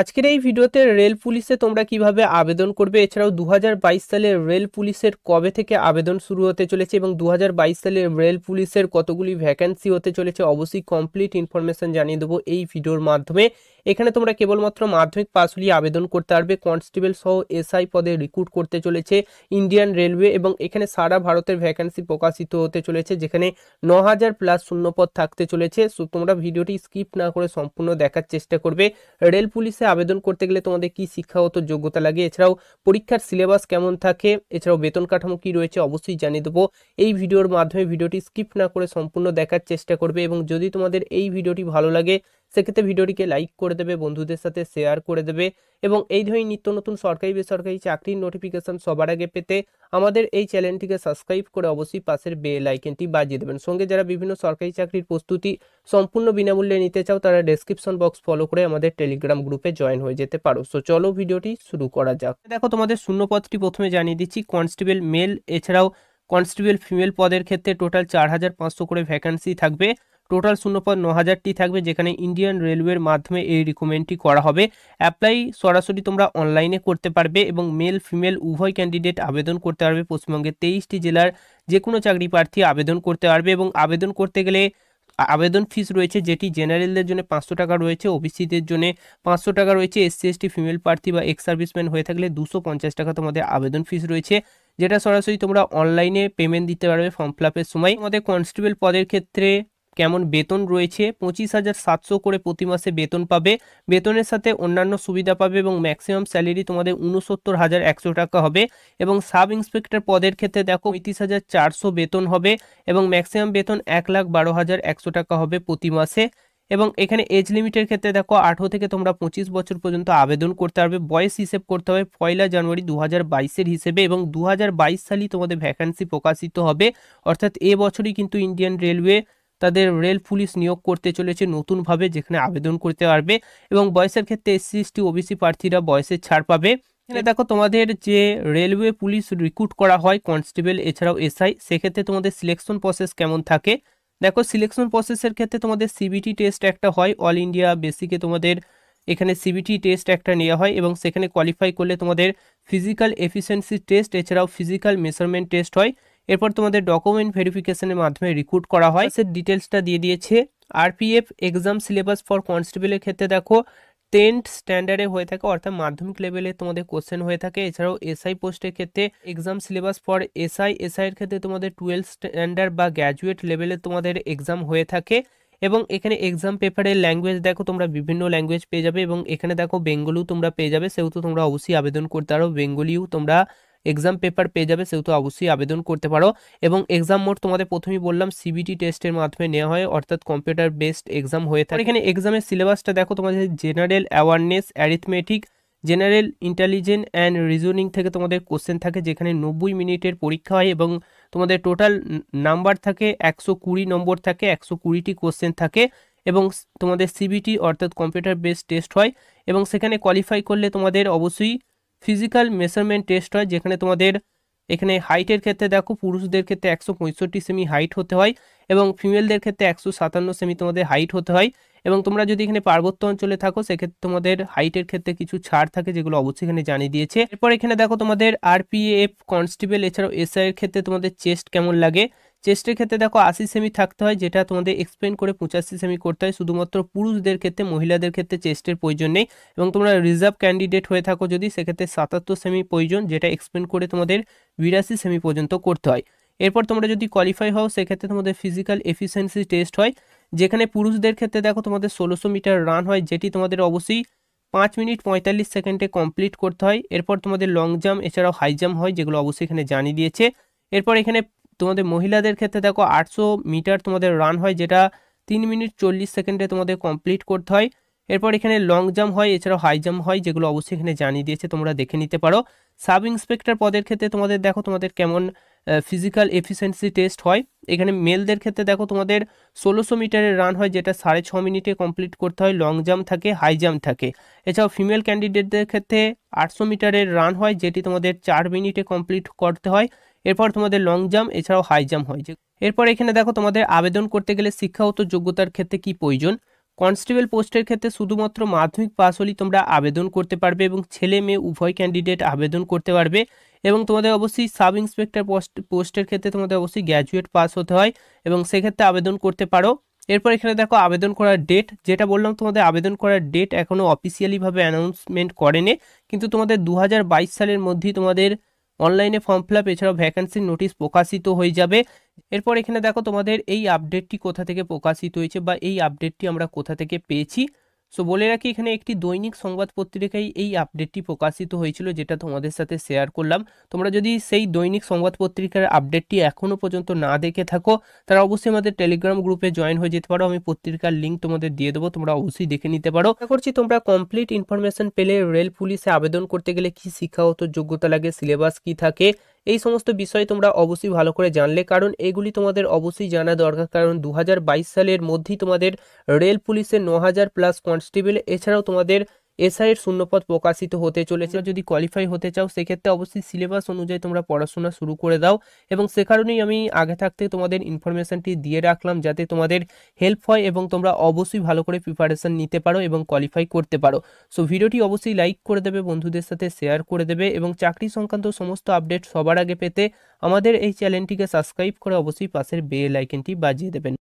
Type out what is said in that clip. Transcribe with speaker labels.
Speaker 1: আজকের এই ভিডিওতে রেল পুলিশে তোমরা কিভাবে আবেদন করবে এছাড়াও দু সালে রেল পুলিশের কবে থেকে আবেদন শুরু হতে চলেছে এবং দু সালে রেল পুলিশের কতগুলি ভ্যাকেন্সি হতে চলেছে অবশ্যই কমপ্লিট ইনফরমেশন জানিয়ে দেবো এই ভিডিওর মাধ্যমে এখানে তোমরা কেবলমাত্র মাধ্যমিক পাস হলিয়ে আবেদন করতে পারবে কনস্টেবল সহ এসআই পদে রিক্রুট করতে চলেছে ইন্ডিয়ান রেলওয়ে এবং এখানে সারা ভারতের ভ্যাকেন্সি প্রকাশিত হতে চলেছে যেখানে ন হাজার প্লাস শূন্যপদ থাকতে চলেছে সো তোমরা ভিডিওটি স্কিপ না করে সম্পূর্ণ দেখার চেষ্টা করবে রেল পুলিশে আবেদন করতে গেলে তোমাদের কি শিক্ষাগত যোগ্যতা লাগে এছাড়াও পরীক্ষার সিলেবাস কেমন থাকে এছাড়াও বেতন কাঠামো কি রয়েছে অবশ্যই জানিয়ে দেবো এই ভিডিওর মাধ্যমে ভিডিওটি স্কিপ না করে সম্পূর্ণ দেখার চেষ্টা করবে এবং যদি তোমাদের এই ভিডিওটি ভালো লাগে সেক্ষেত্রে ভিডিওটিকে লাইক করে দেবে বন্ধুদের সাথে শেয়ার করে দেবে এবং এই ধরনের নিত্য নতুন সরকারি বেসরকারি চাকরির নোটিফিকেশান সবার আগে পেতে আমাদের এই চ্যানেলটিকে সাবস্ক্রাইব করে অবশ্যই পাশের বেল আইকনটি বাজিয়ে দেবেন সঙ্গে যারা বিভিন্ন সরকারি চাকরির প্রস্তুতি সম্পূর্ণ বিনামূল্যে নিতে চাও তারা ডেসক্রিপশন বক্স ফলো করে আমাদের টেলিগ্রাম গ্রুপে জয়েন হয়ে যেতে পারো সো চলো ভিডিওটি শুরু করা যাক দেখো তোমাদের শূন্যপদটি প্রথমে জানিয়ে দিচ্ছি কনস্টেবল মেল এছাড়াও কনস্টেবল ফিমেল পদের ক্ষেত্রে টোটাল চার হাজার পাঁচশো করে ভ্যাকান্সি থাকবে টোটাল শূন্যপদ ন হাজারটি থাকবে যেখানে ইন্ডিয়ান রেলওয়ের মাধ্যমে এই রিকমেন্ডটি করা হবে অ্যাপ্লাই সরাসরি তোমরা অনলাইনে করতে পারবে এবং মেল ফিমেল উভয় ক্যান্ডিডেট আবেদন করতে পারবে পশ্চিমবঙ্গের তেইশটি জেলার যে কোনো চাকরি প্রার্থী আবেদন করতে পারবে এবং আবেদন করতে গেলে আবেদন ফিস রয়েছে যেটি জেনারেলদের জন্য পাঁচশো টাকা রয়েছে ওবিসিদের জন্য পাঁচশো টাকা রয়েছে এসসি এসটি ফিমেল প্রার্থী বা এক্স সার্ভিসম্যান হয়ে থাকলে দুশো পঞ্চাশ টাকা তোমাদের আবেদন ফিস রয়েছে যেটা সরাসরি তোমরা অনলাইনে পেমেন্ট দিতে পারবে ফর্ম ফিল সময় আমাদের কনস্টেবল পদের ক্ষেত্রে কেমন বেতন রয়েছে পঁচিশ হাজার সাতশো করে প্রতি মাসে বেতন পাবে বেতনের সাথে অন্যান্য সুবিধা পাবে এবং ম্যাক্সিমাম স্যালারি তোমাদের উনসত্তর হাজার একশো টাকা হবে এবং সাব ইন্সপেক্টর পদের ক্ষেত্রে দেখো পঁয়ত্রিশ হাজার চারশো বেতন হবে এবং ম্যাক্সিমাম বেতন এক লাখ বারো হাজার একশো টাকা হবে প্রতি মাসে এবং এখানে এজ লিমিটের ক্ষেত্রে দেখো আঠেরো থেকে তোমরা পঁচিশ বছর পর্যন্ত আবেদন করতে পারবে বয়স হিসেব করতে হবে পয়লা জানুয়ারি দু হাজার বাইশের হিসেবে এবং দু হাজার বাইশ সালই তোমাদের ভ্যাকান্সি প্রকাশিত হবে অর্থাৎ এবছরই কিন্তু ইন্ডিয়ান রেলওয়ে তাদের রেল পুলিশ নিয়োগ করতে চলেছে নতুনভাবে যেখানে আবেদন করতে পারবে এবং বয়সের ক্ষেত্রে এসসি এসটি ওবিসি প্রার্থীরা বয়সের ছাড় পাবে এখানে দেখো তোমাদের যে রেলওয়ে পুলিশ রিক্রুট করা হয় কনস্টেবল এছাড়াও এসআই সেক্ষেত্রে তোমাদের সিলেকশন প্রসেস কেমন থাকে দেখো সিলেকশন প্রসেসের ক্ষেত্রে তোমাদের সিবিটি টেস্ট একটা হয় অল ইন্ডিয়া বেসিকে তোমাদের এখানে সিবিটি টেস্ট একটা নেওয়া হয় এবং সেখানে কোয়ালিফাই করলে তোমাদের ফিজিক্যাল এফিসিয়েন্সি টেস্ট এছাড়াও ফিজিক্যাল মেজারমেন্ট টেস্ট হয় এরপর তোমাদের ডকুমেন্ট ভেরিফিকেশনের মাধ্যমে রিক্রুট করা হয় সে ডিটেলসটা দিয়ে দিয়েছে আরপিএফ এক্সাম সিলেবাস ফর কনস্টেবলের ক্ষেত্রে দেখো টেন্থ স্ট্যান্ডার্ডে হয়ে থাকে অর্থাৎ মাধ্যমিক লেভেলে তোমাদের কোশ্চেন হয়ে থাকে এছাড়াও এসআই পোস্টের ক্ষেত্রে exam syllabus for SI SI এর ক্ষেত্রে তোমাদের টুয়েলভ স্ট্যান্ডার্ড বা গ্র্যাজুয়েট লেভেলে তোমাদের এক্সাম হয়ে থাকে এবং এখানে এক্সাম পেপারের ল্যাঙ্গুয়েজ দেখো তোমরা বিভিন্ন ল্যাঙ্গুয়েজ পেয়ে যাবে এবং এখানে দেখো বেঙ্গলিও তোমরা পেয়ে যাবে সেহেতু তোমরা অবশ্যই আবেদন করতে পারো বেঙ্গলিও তোমরা এক্সাম পেপার পেয়ে যাবে সেহেতু অবশ্যই আবেদন করতে পারো এবং এক্সাম মোড তোমাদের প্রথমেই বললাম সিবিটি টেস্টের মাধ্যমে নেওয়া হয় অর্থাৎ কম্পিউটার বেসড এক্সাম হয়ে থাকে এখানে এক্সামের সিলেবাসটা দেখো তোমাদের general awareness arithmetic general intelligent and reasoning থেকে তোমাদের কোশ্চেন থাকে যেখানে নব্বই মিনিটের পরীক্ষা হয় এবং তোমাদের টোটাল নাম্বার থাকে একশো কুড়ি নম্বর থাকে একশো কুড়িটি কোশ্চেন থাকে এবং তোমাদের সিবিটি অর্থাৎ কম্পিউটার বেসড টেস্ট হয় এবং সেখানে কোয়ালিফাই করলে তোমাদের অবশ্যই ফিজিক্যাল মেজারমেন্ট টেস্ট হয় যেখানে তোমাদের এখানে হাইটের ক্ষেত্রে দেখো পুরুষদের ক্ষেত্রে একশো পঁয়ষট্টি সেমি হাইট হতে হয় এবং ফিমেলদের ক্ষেত্রে একশো সাতান্ন সেমি তোমাদের হাইট হতে হয় এবং তোমরা যদি এখানে পার্বত্য অঞ্চলে থাকো সেক্ষেত্রে তোমাদের হাইটের ক্ষেত্রে কিছু ছাড় থাকে যেগুলো অবশ্যই এখানে জানিয়ে দিয়েছে এরপর এখানে দেখো তোমাদের আরপিএফ কনস্টেবল এছাড়াও এসআই এর ক্ষেত্রে তোমাদের চেস্ট কেমন লাগে চেস্টের ক্ষেত্রে দেখো আশি সেমি থাকতে হয় যেটা তোমাদের এক্সপ্লেন করে পঁচাশি সেমি করতে হয় শুধুমাত্র পুরুষদের ক্ষেত্রে মহিলাদের ক্ষেত্রে চেস্টের প্রয়োজন নেই এবং তোমরা রিজার্ভ ক্যান্ডিডেট হয়ে থাকো যদি সেক্ষেত্রে সাতাত্তর সেমি প্রয়োজন যেটা এক্সপ্লেন করে তোমাদের বিরাশি সেমি পর্যন্ত করতে হয় এরপর তোমরা যদি কোয়ালিফাই হও সেক্ষেত্রে তোমাদের ফিজিক্যাল এফিসিয়েন্সি টেস্ট হয় যেখানে পুরুষদের ক্ষেত্রে দেখো তোমাদের ষোলোশো মিটার রান হয় যেটি তোমাদের অবশ্যই পাঁচ মিনিট পঁয়তাল্লিশ সেকেন্ডে কমপ্লিট করতে হয় এরপর তোমাদের লং জাম্প এছাড়াও হাই জাম্প হয় যেগুলো অবশ্যই এখানে জানিয়ে দিয়েছে এরপর এখানে তোমাদের মহিলাদের ক্ষেত্রে দেখো আটশো মিটার তোমাদের রান হয় যেটা তিন মিনিট চল্লিশ সেকেন্ডে তোমাদের কমপ্লিট করতে হয় এরপর এখানে লং জাম্প হয় এছাড়াও হাই জাম্প হয় যেগুলো অবশ্যই এখানে জানিয়ে দিয়েছে তোমরা দেখে নিতে পারো সাব ইন্সপেক্টর পদের ক্ষেত্রে তোমাদের দেখো তোমাদের কেমন ফিজিক্যাল এফিসিয়েন্সি টেস্ট হয় এখানে মেলদের ক্ষেত্রে দেখো তোমাদের ষোলোশো মিটারের রান হয় যেটা সাড়ে ছ মিনিটে কমপ্লিট করতে হয় লং জাম্প থাকে হাই জাম্প থাকে এছাড়াও ফিমেল ক্যান্ডিডেটদের ক্ষেত্রে আটশো মিটারের রান হয় যেটি তোমাদের চার মিনিটে কমপ্লিট করতে হয় এরপর তোমাদের লং জাম্প এছাড়াও হাই জাম্প হয় এরপর এখানে দেখো তোমাদের আবেদন করতে গেলে শিক্ষাগত যোগ্যতার ক্ষেত্রে কি প্রয়োজন কনস্টেবল পোস্টের ক্ষেত্রে শুধুমাত্র মাধ্যমিক পাস হলেই তোমরা আবেদন করতে পারবে এবং ছেলে মেয়ে উভয় ক্যান্ডিডেট আবেদন করতে পারবে এবং তোমাদের অবশ্যই সাব ইন্সপেক্টর পোস্ট পোস্টের ক্ষেত্রে তোমাদের অবশ্যই গ্র্যাজুয়েট পাস হতে হয় এবং সেক্ষেত্রে আবেদন করতে পারো এরপর এখানে দেখো আবেদন করার ডেট যেটা বললাম তোমাদের আবেদন করার ডেট এখনও অফিসিয়ালিভাবে অ্যানাউন্সমেন্ট করেনি কিন্তু তোমাদের দু সালের মধ্যেই তোমাদের অনলাইনে ফর্ম ফিল আপ এছাড়াও ভ্যাকান্সির নোটিশ প্রকাশিত হয়ে যাবে এরপর এখানে দেখো তোমাদের এই আপডেটটি কোথা থেকে প্রকাশিত হয়েছে বা এই আপডেটটি আমরা কোথা থেকে পেয়েছি সো বলে রাখি এখানে একটি দৈনিক সংবাদ পত্রিকায় এই আপডেটটি প্রকাশিত হয়েছিল যেটা তোমাদের সাথে শেয়ার করলাম তোমরা যদি সেই দৈনিক সংবাদ পত্রিকার আপডেটটি এখনও পর্যন্ত না দেখে থাকো তারা অবশ্যই আমাদের টেলিগ্রাম গ্রুপে জয়েন হয়ে যেতে পারো আমি পত্রিকার লিঙ্ক তোমাদের দিয়ে দেবো তোমরা অবশ্যই দেখে নিতে পারো আশা করছি তোমরা কমপ্লিট ইনফরমেশন পেলে রেল পুলিশে আবেদন করতে গেলে কি শিক্ষাগত যোগ্যতা লাগে সিলেবাস কি থাকে এই সমস্ত বিষয়ে তোমরা অবশ্যই ভালো করে জানলে কারণ এগুলি তোমাদের অবশ্যই জানা দরকার কারণ দু সালের মধ্যেই তোমাদের রেল পুলিশের ন হাজার প্লাস কনস্টেবল এছাড়াও তোমাদের এসআইয়ের শূন্যপদ প্রকাশিত হতে চলেছে যদি কোয়ালিফাই হতে চাও সেক্ষেত্রে অবশ্যই সিলেবাস অনুযায়ী তোমরা পড়াশোনা শুরু করে দাও এবং সে কারণেই আমি আগে থাকতে তোমাদের ইনফরমেশানটি দিয়ে রাখলাম যাতে তোমাদের হেল্প হয় এবং তোমরা অবশ্যই ভালো করে প্রিপারেশান নিতে পারো এবং কোয়ালিফাই করতে পারো সো ভিডিওটি অবশ্যই লাইক করে দেবে বন্ধুদের সাথে শেয়ার করে দেবে এবং চাকরি সংক্রান্ত সমস্ত আপডেট সবার আগে পেতে আমাদের এই চ্যানেলটিকে সাবস্ক্রাইব করে অবশ্যই পাশের বেল আইকনটি বাজিয়ে দেবেন